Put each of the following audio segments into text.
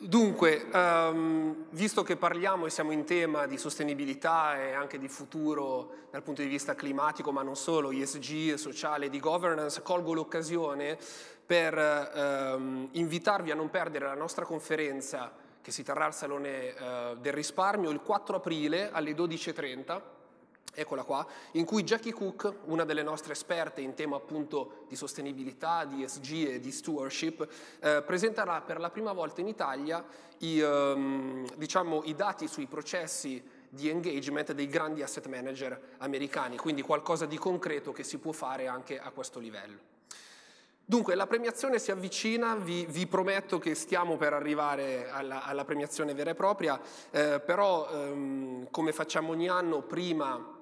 Dunque, um, visto che parliamo e siamo in tema di sostenibilità e anche di futuro dal punto di vista climatico, ma non solo, ESG, sociale, di governance, colgo l'occasione per um, invitarvi a non perdere la nostra conferenza che si terrà al Salone uh, del Risparmio il 4 aprile alle 12.30 eccola qua, in cui Jackie Cook, una delle nostre esperte in tema appunto di sostenibilità, di ESG e di stewardship, eh, presenterà per la prima volta in Italia i, ehm, diciamo, i dati sui processi di engagement dei grandi asset manager americani, quindi qualcosa di concreto che si può fare anche a questo livello. Dunque, la premiazione si avvicina, vi, vi prometto che stiamo per arrivare alla, alla premiazione vera e propria, eh, però ehm, come facciamo ogni anno, prima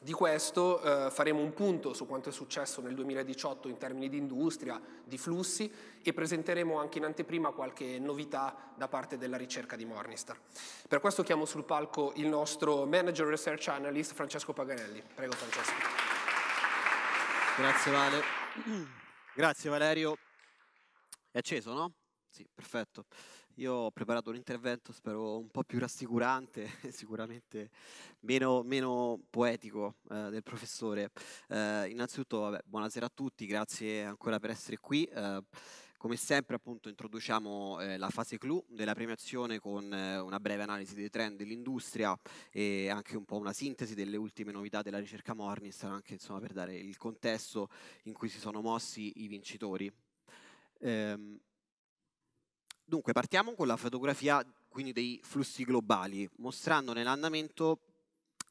di questo eh, faremo un punto su quanto è successo nel 2018 in termini di industria, di flussi e presenteremo anche in anteprima qualche novità da parte della ricerca di Morningstar. Per questo chiamo sul palco il nostro Manager Research Analyst Francesco Paganelli. Prego Francesco. Grazie Vale. Grazie Valerio. È acceso, no? Sì, perfetto. Io ho preparato un intervento, spero un po' più rassicurante, sicuramente meno, meno poetico eh, del professore. Eh, innanzitutto, vabbè, buonasera a tutti, grazie ancora per essere qui. Eh, come sempre, appunto, introduciamo eh, la fase clou della premiazione con eh, una breve analisi dei trend dell'industria e anche un po' una sintesi delle ultime novità della ricerca Morningstar, anche insomma, per dare il contesto in cui si sono mossi i vincitori. Ehm, Dunque, partiamo con la fotografia quindi dei flussi globali, mostrandone l'andamento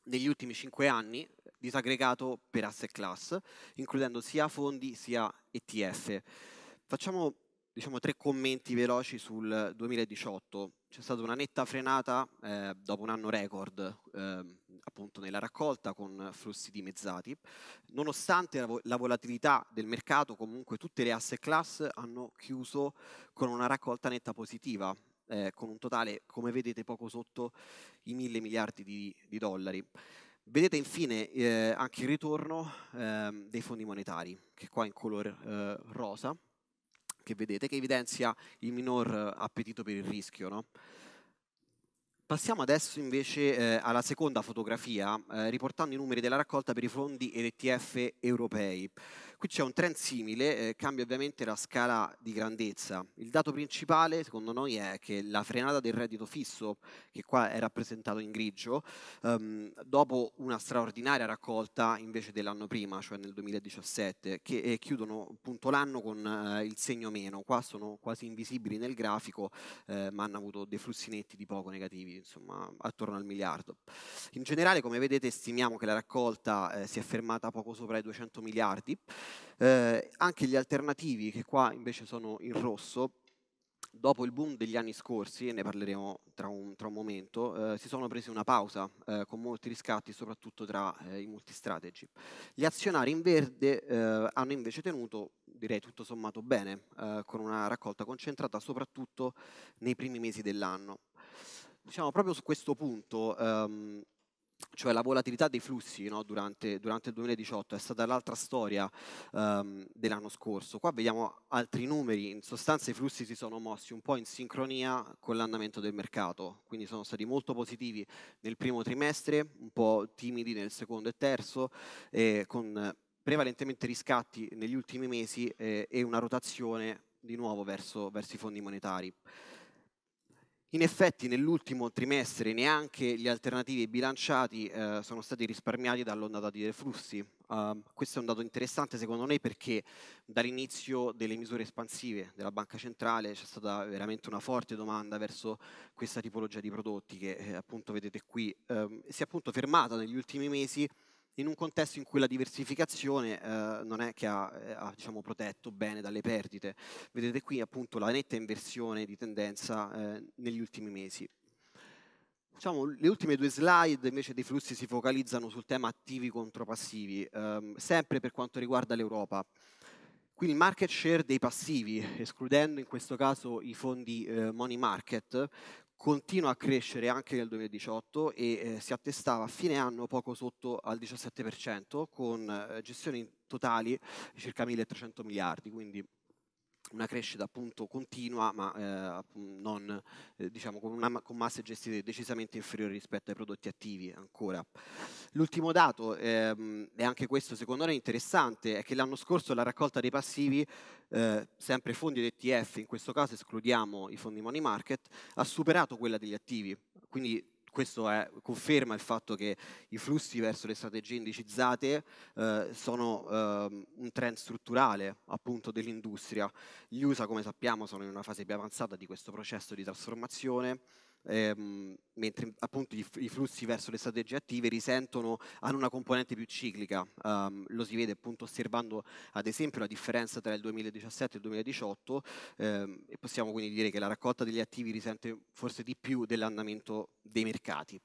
negli ultimi cinque anni disaggregato per asset class, includendo sia fondi sia ETF. Facciamo diciamo, tre commenti veloci sul 2018. C'è stata una netta frenata eh, dopo un anno record eh, appunto nella raccolta con flussi dimezzati. Nonostante la, volatilità del mercato, comunque tutte le asset class hanno chiuso con una raccolta netta positiva, eh, con un totale, come vedete, poco sotto i mille miliardi di, di dollari. Vedete infine eh, anche il ritorno eh, dei fondi monetari, che qua in color eh, rosa, che vedete che evidenzia il minor eh, appetito per il rischio. No? Passiamo adesso invece eh, alla seconda fotografia, eh, riportando i numeri della raccolta per i fondi ed ETF europei. Qui c'è un trend simile, eh, cambia ovviamente la scala di grandezza. Il dato principale, secondo noi, è che la frenata del reddito fisso, che qua è rappresentato in grigio, ehm, dopo una straordinaria raccolta invece dell'anno prima, cioè nel 2017, che eh, chiudono appunto l'anno con eh, il segno meno. Qua sono quasi invisibili nel grafico, eh, ma hanno avuto dei flussi netti di poco negativi insomma, attorno al miliardo. In generale, come vedete, stimiamo che la raccolta eh, si è fermata poco sopra i 200 miliardi. Eh, anche gli alternativi, che qua invece sono in rosso, dopo il boom degli anni scorsi, e ne parleremo tra un, tra un momento, eh, si sono presi una pausa eh, con molti riscatti, soprattutto tra eh, i multistrategi. Gli azionari in verde eh, hanno invece tenuto, direi tutto sommato bene, eh, con una raccolta concentrata soprattutto nei primi mesi dell'anno diciamo, proprio su questo punto, ehm, cioè la volatilità dei flussi no, durante, durante, il 2018 è stata l'altra storia um, dell'anno scorso. Qua vediamo altri numeri, in sostanza i flussi si sono mossi un po' in sincronia con l'andamento del mercato, quindi sono stati molto positivi nel primo trimestre, un po' timidi nel secondo e terzo, eh, con prevalentemente riscatti negli ultimi mesi eh, e una rotazione di nuovo verso, verso i fondi monetari. In effetti nell'ultimo trimestre neanche gli alternativi bilanciati eh, sono stati risparmiati dall'ondata di deflussi. Uh, ehm, questo è un dato interessante secondo me perché dall'inizio delle misure espansive della banca centrale c'è stata veramente una forte domanda verso questa tipologia di prodotti che eh, appunto vedete qui eh, si è appunto fermata negli ultimi mesi in un contesto in cui la diversificazione eh, non è che ha, eh, ha diciamo, protetto bene dalle perdite. Vedete qui appunto la netta inversione di tendenza eh, negli ultimi mesi. Diciamo, le ultime due slide invece dei flussi si focalizzano sul tema attivi contro passivi, ehm, sempre per quanto riguarda l'Europa. Qui il market share dei passivi, escludendo in questo caso i fondi eh, money market, continua a crescere anche nel 2018 e eh, si attestava a fine anno poco sotto al 17%, con eh, gestioni totali di circa 1.300 miliardi, quindi una crescita appunto continua ma eh, non, eh, diciamo, con, una, con, masse gestite decisamente inferiori rispetto ai prodotti attivi ancora. L'ultimo dato, ehm, e anche questo secondo noi interessante, è che l'anno scorso la raccolta dei passivi, eh, sempre fondi ed ETF, in questo caso escludiamo i fondi money market, ha superato quella degli attivi, quindi questo è, conferma il fatto che i flussi verso le strategie indicizzate eh, sono eh, un trend strutturale appunto dell'industria. Gli USA, come sappiamo, sono in una fase più avanzata di questo processo di trasformazione ehm, mentre appunto i, i, flussi verso le strategie attive risentono, hanno una componente più ciclica, um, lo si vede appunto osservando ad esempio la differenza tra il 2017 e il 2018 ehm, e possiamo quindi dire che la raccolta degli attivi risente forse di più dell'andamento dei mercati.